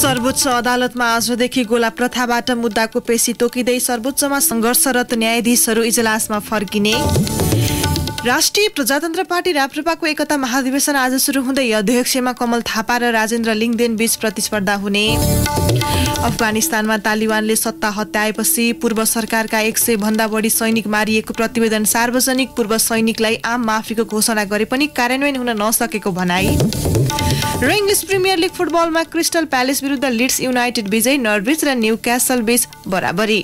सर्वोच्च अदालतमा आजदेखि गोला प्रथाबाट मुद्दाको पेशी तोकिँदै सर्वोच्चमा सङ्घर्षरत न्यायाधीशहरू इजलासमा फर्किने राष्ट्रिय प्रजातन्त्र पार्टी राप्रपाको एकता महाधिवेशन आज सुरु हुँदै अध्यक्षमा कमल थापा र राजेन्द्र लिङदेन बीच प्रतिस्पर्धा हुने अफगानिस्तानमा तालिबानले सत्ता हत्याएपछि पूर्व सरकारका एक सय भन्दा बढी सैनिक मारिएको प्रतिवेदन सार्वजनिक पूर्व सैनिकलाई आम माफीको घोषणा गरे पनि कार्यान्वयन हुन नसकेको भनाई र इङ्ग्लिस प्रिमियर लिग फुटबलमा क्रिस्टल प्यालेस विरुद्ध लिड्स युनाइटेड विजय नर्भिज र न्यू क्यासल बीच बराबरी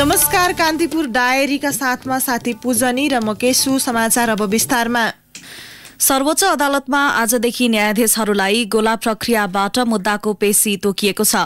नमस्कार कान्तिपुर डायरीका साथमा साथी पूजनी र म केसु समाचार अब विस्तारमा सर्वोच्च अदालतमा आजदेखि न्यायाधीशहरूलाई गोला प्रक्रियाबाट मुद्दाको पेशी तोकिएको छ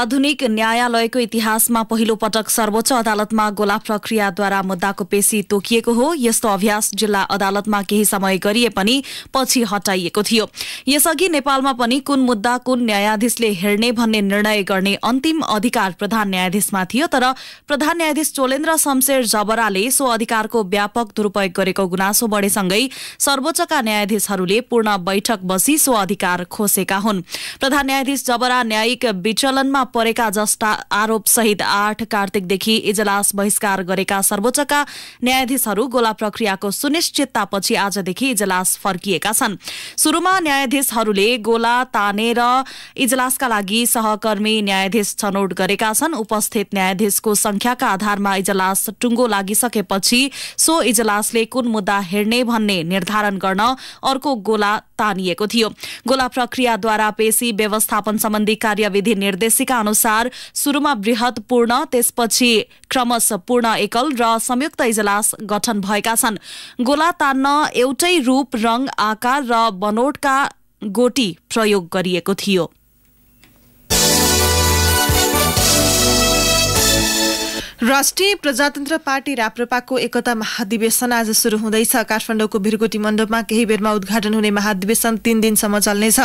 आधुनिक न्यायालयको इतिहासमा पहिलो पटक सर्वोच्च अदालतमा गोला प्रक्रियाद्वारा मुद्दाको पेशी तोकिएको हो यस्तो अभ्यास जिल्ला अदालतमा केही समय गरिए पनि पछि हटाइएको थियो यसअघि नेपालमा पनि कुन मुद्दा कुन न्यायाधीशले हेर्ने भन्ने निर्णय गर्ने अन्तिम अधिकार प्रधान न्यायाधीशमा थियो तर प्रधान न्यायाधीश चोलेन्द्र शमशेर जबराले सो अधिकारको व्यापक दुरूपयोग गरेको गुनासो बढेसँगै सर्वोच्चका न्यायाधीशहरूले पूर्ण बैठक बसी सो अधिकार खोसेका हुन् प्रधान न्यायाधीश जबरा न्यायिक विचलनमा परेका जस्ता आरोप सहित आठ कार्तिकदेखि इजलास बहिष्कार गरेका सर्वोच्चका न्यायाधीशहरू गोला प्रक्रियाको सुनिश्चिततापछि आजदेखि इजलास फर्किएका छन् शुरूमा न्यायाधीशहरूले गोला तानेर इजलासका लागि सहकर्मी न्यायाधीश छनौट गरेका छन् उपस्थित न्यायाधीशको संख्याका आधारमा इजलास टुङ्गो लागिसकेपछि सो इजलासले कुन मुद्दा हेर्ने भन्ने निर्धारण गर्न अर्को गोला तानिएको थियो गोला प्रक्रियाद्वारा पेशी व्यवस्थापन सम्बन्धी कार्यविधि निर्देशिका अनुसार सुरुमा वृहत पूर्ण त्यसपछि क्रमश पूर्ण एकल र संयुक्त इजलास गठन भएका छन् गोला तान्न एउटै रूप रङ आकार र बनोटका गोटी प्रयोग गरिएको थियो राष्ट्रिय प्रजातन्त्र पार्टी राप्रपाको एकता महाधिवेशन आज सुरु हुँदैछ काठमाडौँको भिरगोटी मण्डपमा केही बेरमा उद्घाटन हुने महाधिवेशन तीन दिनसम्म चल्नेछ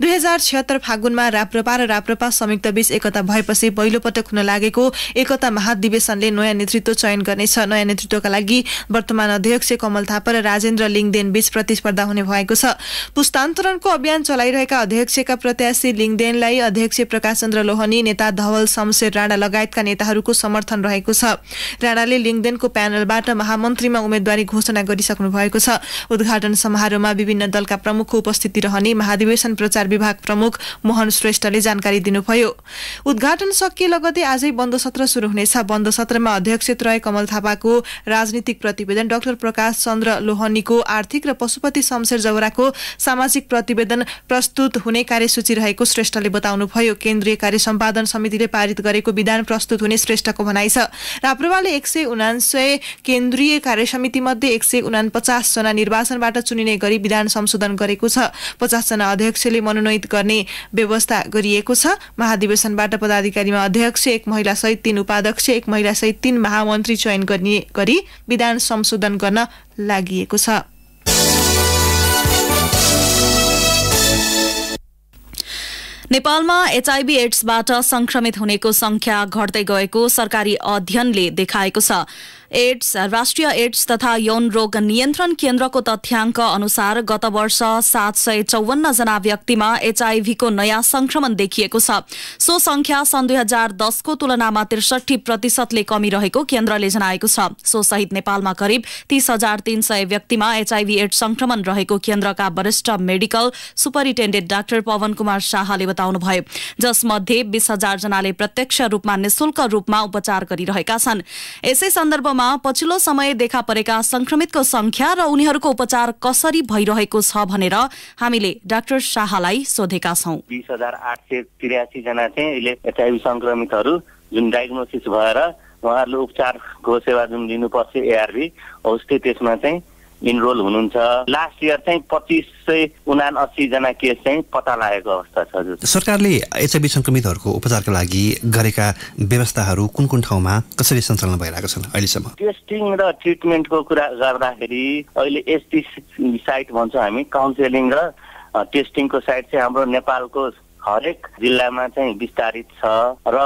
दुई हजार छिहत्तर फागुनमा राप्रपा र राप्रपा संयुक्त बीच एकता भएपछि पहिलो पटक हुन लागेको एकता महाधिवेशनले नयाँ नेतृत्व चयन गर्नेछ नयाँ नेतृत्वका लागि वर्तमान अध्यक्ष कमल थापा र राजेन्द्र लिङदेन बीच प्रतिस्पर्धा हुने भएको छ पुस्तान्तरणको अभियान चलाइरहेका अध्यक्षका प्रत्याशी लिङदेनलाई अध्यक्ष प्रकाश चन्द्र लोहनी नेता धवल शमशेर राणा लगायतका नेताहरूको समर्थन रहेको भएको छ राणाले लिङदेनको प्यानलबाट महामन्त्रीमा उम्मेद्वारी घोषणा गरिसक्नु भएको छ उद्घाटन समारोहमा विभिन्न दलका प्रमुखको उपस्थिति रहने महाधिवेशन प्रचार विभाग प्रमुख मोहन श्रेष्ठले जानकारी दिनुभयो उद्घाटन सकिए लगतै आजै बन्द सत्र सुरु हुनेछ बन्द सत्रमा अध्यक्ष त्रय कमल थापाको राजनीतिक प्रतिवेदन डाक्टर प्रकाश चन्द्र लोहनीको आर्थिक र पशुपति शमशेर जवराको सामाजिक प्रतिवेदन प्रस्तुत हुने कार्यसूची रहेको श्रेष्ठले बताउनुभयो केन्द्रीय कार्य सम्पादन समितिले पारित गरेको विधान प्रस्तुत हुने श्रेष्ठको भनाइ छ राप्रपाले एक सय उनान्सय केन्द्रीय कार्य समिति मध्ये एक सय उनापचासजना निर्वाचनबाट चुनिने गरी विधान संशोधन गरेको छ पचासजना अध्यक्षले मनोनयत गर्ने व्यवस्था गरिएको छ महाधिवेशनबाट पदाधिकारीमा अध्यक्ष एक महिला सहित तीन उपाध्यक्ष एक महिला सहित तीन महामन्त्री चयन गर्ने गरी विधान संशोधन गर्न लागि छ नेपालमा एचआईभी एड्सबाट संक्रमित हुनेको संख्या घट्दै गएको सरकारी अध्ययनले देखाएको छ एड्स राष्ट्रिय एड्स तथा यौन रोग नियन्त्रण केन्द्रको तथ्याङ्क अनुसार गत वर्ष सात सय चौवन्नजना व्यक्तिमा एचआईभीको नयाँ संक्रमण देखिएको छ सो संख्या सन् दुई हजार दसको तुलनामा त्रिसठी प्रतिशतले कमी रहेको केन्द्रले जनाएको छ सो सहित नेपालमा करिब तीस हजार तीन सय व्यक्तिमा एचआईभी एड्स संक्रमण रहेको केन्द्रका वरिष्ठ medical superintendent doctor Pawan Kumar शाहले बताउनुभयो जसमध्ये बीस हजार जनाले प्रत्यक्ष रूपमा निशुल्क रूपमा उपचार गरिरहेका छन् यसै सन्दर्भमा केन्द्रमा पछिल्लो समय देखा परेका संक्रमितको संख्या र उनीहरूको उपचार कसरी भइरहेको छ भनेर हामीले डाक्टर शाहलाई सोधेका छौँ बिस हजार आठ सय जना चाहिँ अहिले एचआइभी संक्रमितहरू जुन डायग्नोसिस भएर उहाँहरूले उपचारको सेवा जुन लिनुपर्छ एआरभी हो त्यसमा चाहिँ इनरोल हुनुहुन्छ लास्ट इयर चाहिँ पच्चिस सय उना अस्सीजना केस चाहिँ पत्ता लागेको अवस्था छ हजुर सरकारले एचआइबी सङ्क्रमितहरूको उपचारका लागि गरेका व्यवस्थाहरू कुन कुन ठाउँमा कसरी सञ्चालन भइरहेको छन् अहिलेसम्म टेस्टिङ र ट्रिटमेन्टको कुरा गर्दाखेरि अहिले एसटी साइट भन्छौँ हामी काउन्सिलिङ र टेस्टिङको साइट चाहिँ हाम्रो नेपालको हरेक जिल्लामा चाहिँ विस्तारित छ र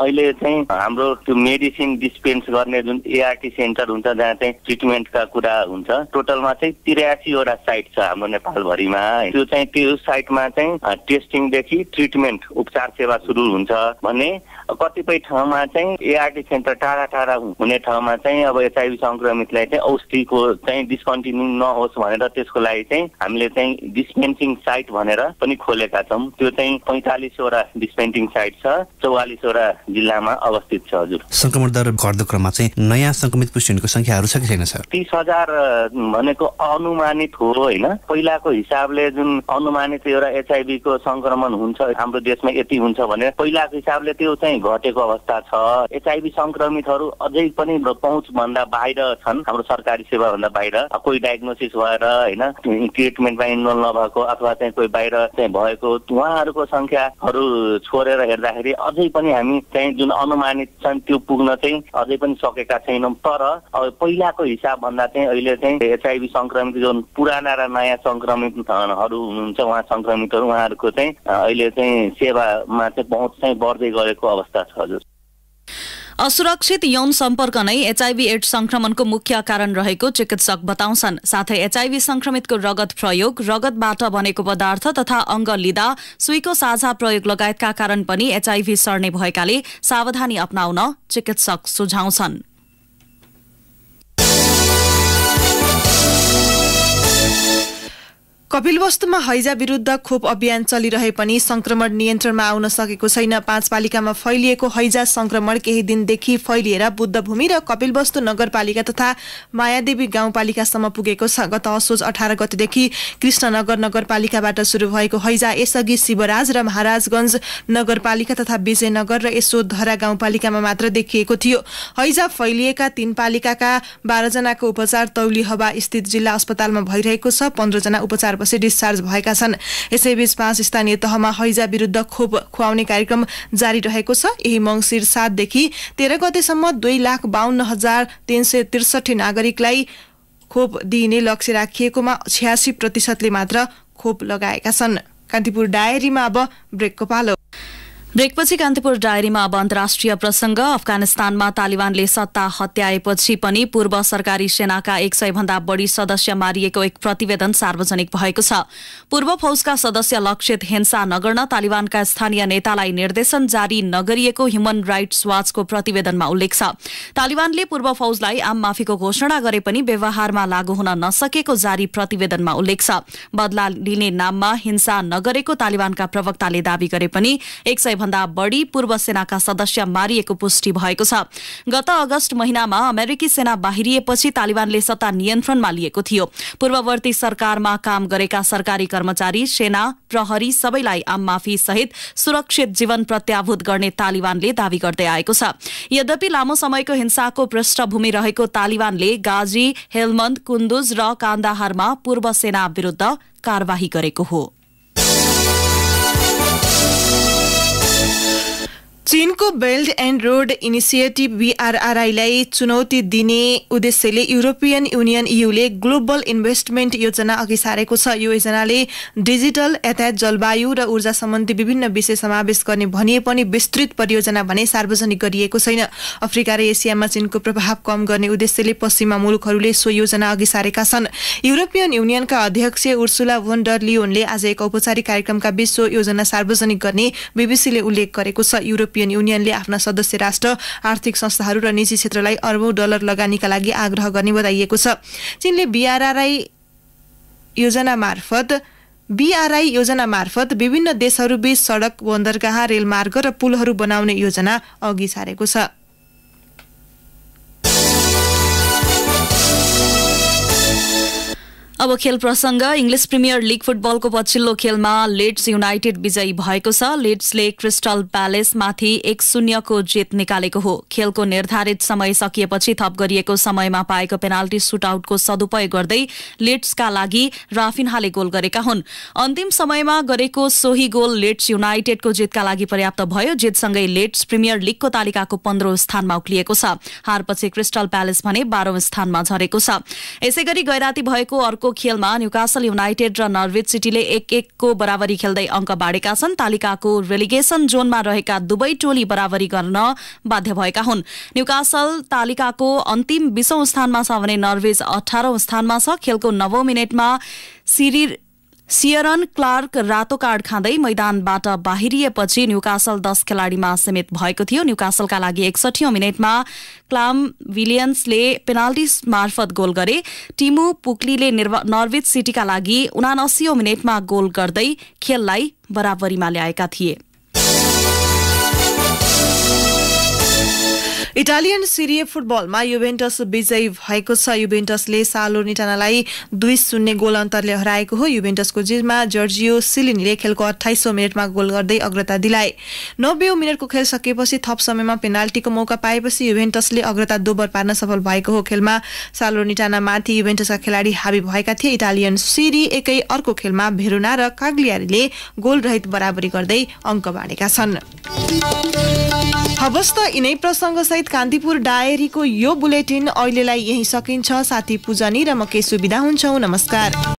अहिले चाहिँ हाम्रो त्यो मेडिसिन डिस्पेन्स गर्ने जुन एआरटी सेन्टर हुन्छ जहाँ चाहिँ ट्रिटमेन्टका कुरा हुन्छ टोटलमा चाहिँ त्रियासीवटा साइट छ हाम्रो नेपालभरिमा त्यो चाहिँ त्यो साइटमा चाहिँ टेस्टिङदेखि ट्रिटमेन्ट उपचार सेवा सुरु हुन्छ भने कतिपय ठाउँमा चाहिँ एआरटी सेन्टर टाढा टाढा हुने ठाउँमा चाहिँ अब एचआइभी सङ्क्रमितलाई चाहिँ औषधिको चाहिँ डिस्कन्टिन्यू नहोस् भनेर त्यसको लागि चाहिँ हामीले चाहिँ डिस्पेन्सिङ साइट भनेर पनि खोलेका छौँ त्यो चाहिँ पैँतालिसवटा डिस्पेन्सिङ साइट छ चौवालिसवटा जिल्लामा अवस्थित छ हजुर सङ्क्रमण दर घट्दो क्रममा चाहिँ नयाँ सङ्क्रमित पुष्टिहरूको सङ्ख्याहरू छ कि छैन सर तिस हजार भनेको अनुमानित हो होइन पहिलाको हिसाबले जुन अनुमानित एउटा एचआइभीको सङ्क्रमण हुन्छ हाम्रो देशमा यति हुन्छ भनेर पहिलाको हिसाबले त्यो चाहिँ नै घटेको अवस्था छ एचआइभी संक्रमितहरू अझै पनि पहुँचभन्दा बाहिर छन् हाम्रो सरकारी सेवाभन्दा बाहिर कोही डायग्नोसिस भएर होइन ट्रिटमेन्टमा इन्भल्भ नभएको अथवा चाहिँ कोही बाहिर चाहिँ भएको उहाँहरूको सङ्ख्याहरू छोडेर हेर्दाखेरि अझै पनि हामी चाहिँ जुन अनुमानित छन् त्यो पुग्न चाहिँ अझै पनि सकेका छैनौँ तर अब पहिलाको हिसाबभन्दा चाहिँ अहिले चाहिँ एचआइभी संक्रमित जुन पुराना र नयाँ सङ्क्रमितहरू हुनुहुन्छ उहाँ सङ्क्रमितहरू उहाँहरूको चाहिँ अहिले चाहिँ सेवामा चाहिँ पहुँच चाहिँ बढ्दै गएको अवस्था अवस्था छ हजुर असुरक्षित यौन सम्पर्क नै एचआईभी एड्स संक्रमणको मुख्य कारण रहेको चिकित्सक बताउँछन् साथै एचआईभी संक्रमितको रगत प्रयोग रगतबाट बनेको पदार्थ तथा अङ्ग लिँदा सुईको साझा प्रयोग लगायतका कारण पनि एचआईभी सर्ने भएकाले सावधानी अप्नाउन चिकित्सक सुझाउँछन् कपिलवस्तुमा हैजा विरुद्ध खोप अभियान चलिरहे पनि संक्रमण नियन्त्रणमा आउन सकेको छैन पाँचपालिकामा फैलिएको हैजा संक्रमण केही दिनदेखि फैलिएर बुद्धभूमि र कपिलवस्तु नगरपालिका तथा मायादेवी गाउँपालिकासम्म पुगेको छ गत असोज अठार गतेदेखि कृष्णनगर नगरपालिकाबाट सुरु भएको हैजा यसअघि शिवराज र महाराजगंज नगरपालिका तथा विजयनगर र धरा गाउँपालिकामा मात्र देखिएको थियो हैजा फैलिएका तीन पालिकाका बाह्रजनाको उपचार तौली हवा स्थित जिल्ला अस्पतालमा भइरहेको छ पन्ध्रजना उपचार उपचार डिस्चार्ज भएका छन् यसैबीच पाँच स्थानीय तहमा हैजा विरुद्ध खोप खुवाउने कार्यक्रम जारी रहेको छ यही मङ्सिर सातदेखि तेह्र गतेसम्म दुई लाख बाहन्न हजार तीन सय त्रिसठी नागरिकलाई खोप दिइने लक्ष्य राखिएकोमा छ्यासी प्रतिशतले मात्र खोप लगाएका छन् कान्तिपुर डायरीमा अब ब्रेकको पालो ब्रेकपछि कान्तिपुर डायरीमा अब अन्तर्राष्ट्रिय प्रसंग अफगानिस्तानमा तालिबानले सत्ता हत्याएपछि पनि पूर्व सरकारी सेनाका एक सय भन्दा बढ़ी सदस्य मारिएको एक प्रतिवेदन सार्वजनिक भएको छ पूर्व फौजका सदस्य लक्षित हिंसा नगर्न तालिबानका स्थानीय नेतालाई निर्देशन जारी नगरिएको ह्युमन राइट्स वाचको प्रतिवेदनमा उल्लेख छ तालिबानले पूर्व फौजलाई आम माफीको घोषणा गरे पनि व्यवहारमा लागू हुन नसकेको जारी प्रतिवेदनमा उल्लेख छ बदला लिने नाममा हिंसा नगरेको तालिबानका प्रवक्ताले दावी गरे पनि एक भन्दा बढी पूर्व सेनाका सदस्य मारिएको पुष्टि भएको छ गत अगस्त महिनामा अमेरिकी सेना बाहिरिएपछि तालिबानले सत्ता नियन्त्रणमा लिएको थियो पूर्ववर्ती सरकारमा काम गरेका सरकारी कर्मचारी सेना प्रहरी सबैलाई आममाफी सहित सुरक्षित जीवन प्रत्याभूत गर्ने तालिबानले दावी गर्दै आएको छ यद्यपि लामो समयको हिंसाको पृष्ठभूमि रहेको तालिबानले गाजी हेलमन्द कुन्दुज र कान्दाहारमा पूर्व सेना विरूद्ध कार्यवाही गरेको हो चीनको बेल्ट एन्ड रोड इनिसिएटिभ बिआरआरआईलाई चुनौती दिने उद्देश्यले युरोपियन युनियन युले ग्लोबल इन्भेस्टमेन्ट योजना अघि सारेको छ यो योजनाले डिजिटल यातायात जलवायु र ऊर्जा सम्बन्धी विभिन्न विषय समावेश गर्ने भनिए पनि विस्तृत परियोजना भने सार्वजनिक गरिएको छैन अफ्रिका र एसियामा चीनको प्रभाव कम गर्ने उद्देश्यले पश्चिमा मुलुकहरूले सो योजना अघि सारेका छन् युरोपियन युनियनका अध्यक्ष उर्सुला भोन डर लियोनले आज एक औपचारिक कार्यक्रमका बीच सो योजना सार्वजनिक गर्ने बीबीसीले उल्लेख गरेको छ युरोप युरोपियन युनियनले आफ्ना सदस्य राष्ट्र आर्थिक संस्थाहरू र निजी क्षेत्रलाई अर्बौं डलर लगानीका लागि आग्रह गर्ने बताइएको छ चीनले बिआरआरआई योजना मार्फत बिआरआई योजना मार्फत विभिन्न देशहरूबीच सडक बन्दरगाह रेलमार्ग र पुलहरू बनाउने योजना अघि सारेको छ अब खेल प्रसङ्ग इङ्ग्लिस प्रिमियर लिग फुटबलको पछिल्लो खेलमा लेड्स युनाइटेड विजयी भएको छ लेड्सले क्रिस्टल प्यालेसमाथि एक शून्यको जित निकालेको हो खेलको निर्धारित समय सकिएपछि थप गरिएको समयमा पाएको पेनाल्टी सुटआउटको सदुपयोग गर्दै लिड्सका लागि राफिन्हाले गोल गरेका हुन् अन्तिम समयमा गरेको सोही गोल लेड्स युनाइटेडको जितका लागि पर्याप्त भयो जितसँगै लेड्स प्रिमियर लिगको तालिकाको पन्ध्रौं स्थानमा उक्लिएको छ हारपछि क्रिस्टल प्यालेस भने बाह्रौं स्थानमा झरेको छ यसैगरी गैराती भएको अर्को को खेलमा न्युकासल युनाइटेड र नर्वेज सिटीले एक एकको बराबरी खेल्दै अङ्क बाँडेका छन् तालिकाको रेलिगेसन जोनमा रहेका दुवै टोली बराबरी गर्न बाध्य भएका हुन् न्युकासल तालिकाको अन्तिम बीसौं स्थानमा छ भने नर्वेज अठारौं स्थानमा छ खेलको नवौं मिनटमा सिरिर सियरन क्लार्क रातो कार्ड खाँदै मैदानबाट बाहिरिएपछि न्युकासल दस खेलाडीमा समेत भएको थियो न्युकासलका लागि एकसठी मिनटमा क्लाम विलियन्सले पेनाल्टी मार्फत गोल गरे टिमु पुक्लीले नर्वेज सिटीका लागि उनासी मिनटमा गोल गर्दै खेललाई बराबरीमा ल्याएका थिए इटालियन सिरिए फुटबलमा युभेन्टस विजयी भएको छ युभेन्टसले सालोनिटानालाई दुई शून्य गोल अन्तरले हराएको हो युभेन्टसको जितमा जर्जियो सिलिनीले खेलको अठाइसौँ मिनटमा गोल गर्दै अग्रता दिलाए नब्बे मिनटको खेल सकेपछि थप समयमा पेनाल्टीको मौका पाएपछि युभेन्टसले अग्रता दोब्बर पार्न सफल भएको हो खेलमा सालोनिटानामाथि युभेन्टसका खेलाडी हावी भएका थिए इटालियन सिरी एकै अर्को खेलमा भेरुना र काग्लियारीले गोलरहित बराबरी गर्दै अङ्क बाँडेका छन् हवस् त यिनै प्रसङ्गसहित समेत कान्तिपुर डायरीको यो बुलेटिन अहिलेलाई यही सकिन्छ साथी पूजनी र म केही सुविधा हुन्छौ नमस्कार